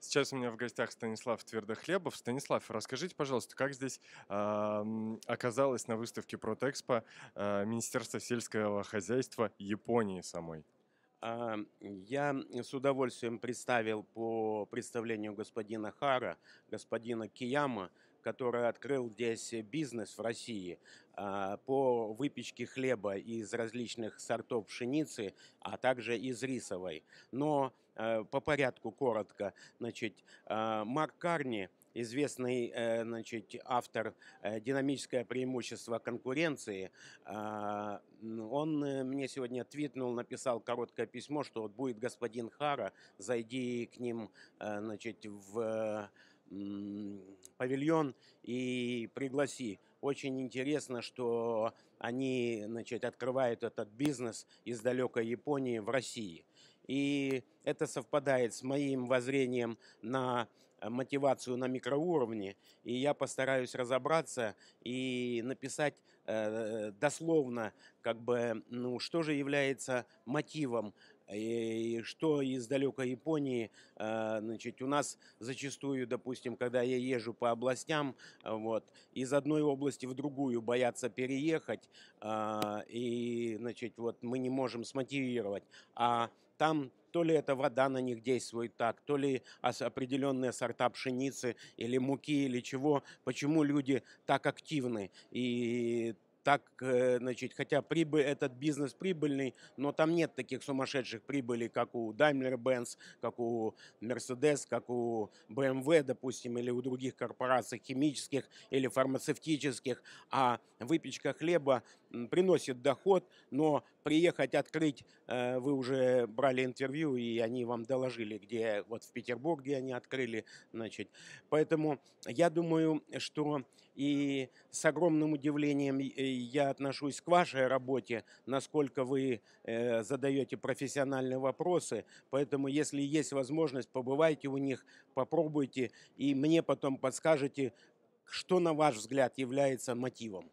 Сейчас у меня в гостях Станислав Твердохлебов. Станислав, расскажите, пожалуйста, как здесь э, оказалось на выставке Протекспо э, Министерство сельского хозяйства Японии самой? А, я с удовольствием представил по представлению господина Хара, господина Кияма, который открыл здесь бизнес в России а, по выпечке хлеба из различных сортов пшеницы, а также из рисовой. Но э, по порядку коротко. Значит, а, Марк Карни – известный э, значит, автор э, «Динамическое преимущество конкуренции», он мне сегодня твитнул, написал короткое письмо, что вот будет господин Хара, зайди к ним э, значит, в павильон и пригласи. Очень интересно, что они значит, открывают этот бизнес из далекой Японии в России. И это совпадает с моим воззрением на Э, мотивацию на микроуровне, и я постараюсь разобраться и написать э, дословно, как бы, ну, что же является мотивом и что из далекой Японии, э, значит, у нас зачастую, допустим, когда я езжу по областям, вот, из одной области в другую боятся переехать, и, значит, вот мы не можем смотивировать, а там то ли эта вода на них действует так, то ли определенные сорта пшеницы или муки или чего, почему люди так активны. И так, э, значит, хотя прибыль, этот бизнес прибыльный, но там нет таких сумасшедших прибылей, как у Daimler-Benz, как у Mercedes, как у BMW, допустим, или у других корпораций химических или фармацевтических. А выпечка хлеба приносит доход, но приехать открыть, э, вы уже брали интервью, и они вам доложили, где вот в Петербурге они открыли, значит. Поэтому я думаю, что и с огромным удивлением я отношусь к вашей работе, насколько вы э, задаете профессиональные вопросы. Поэтому, если есть возможность, побывайте у них, попробуйте, и мне потом подскажете, что, на ваш взгляд, является мотивом.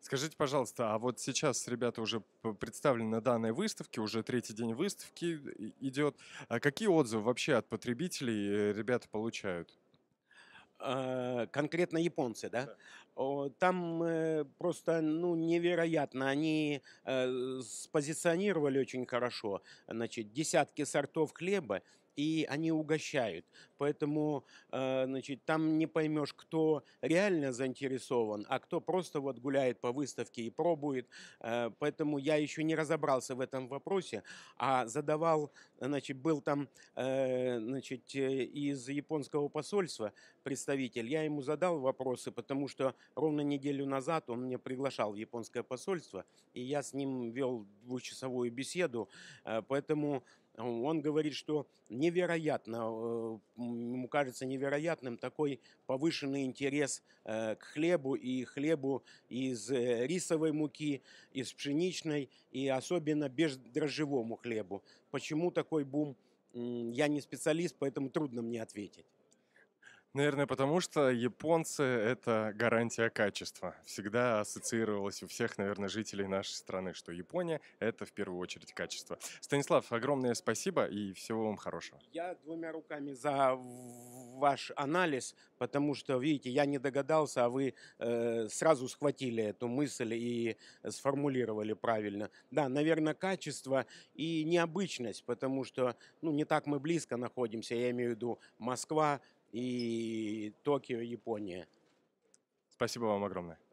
Скажите, пожалуйста, а вот сейчас ребята уже представлены на данной выставке, уже третий день выставки идет. А какие отзывы вообще от потребителей э, ребята получают? Э, конкретно японцы, да, да. там э, просто, ну, невероятно, они э, спозиционировали очень хорошо, значит, десятки сортов хлеба, и они угощают. Поэтому э, значит, там не поймешь, кто реально заинтересован, а кто просто вот гуляет по выставке и пробует. Э, поэтому я еще не разобрался в этом вопросе, а задавал, значит, был там э, значит, из японского посольства представитель, я ему задал вопросы, потому что ровно неделю назад он меня приглашал в японское посольство, и я с ним вел двухчасовую беседу, поэтому он говорит, что невероятно, э, ему кажется невероятным такой повышенный интерес э, к хлебу и хлебу из э, рисовой муки, из пшеничной и особенно бездрожжевому хлебу. Почему такой бум? Я не специалист, поэтому трудно мне ответить. Наверное, потому что японцы — это гарантия качества. Всегда ассоциировалось у всех, наверное, жителей нашей страны, что Япония — это в первую очередь качество. Станислав, огромное спасибо и всего вам хорошего. Я двумя руками за ваш анализ, потому что, видите, я не догадался, а вы э, сразу схватили эту мысль и сформулировали правильно. Да, наверное, качество и необычность, потому что ну, не так мы близко находимся, я имею в виду Москва, и Токио, Япония. Спасибо вам огромное.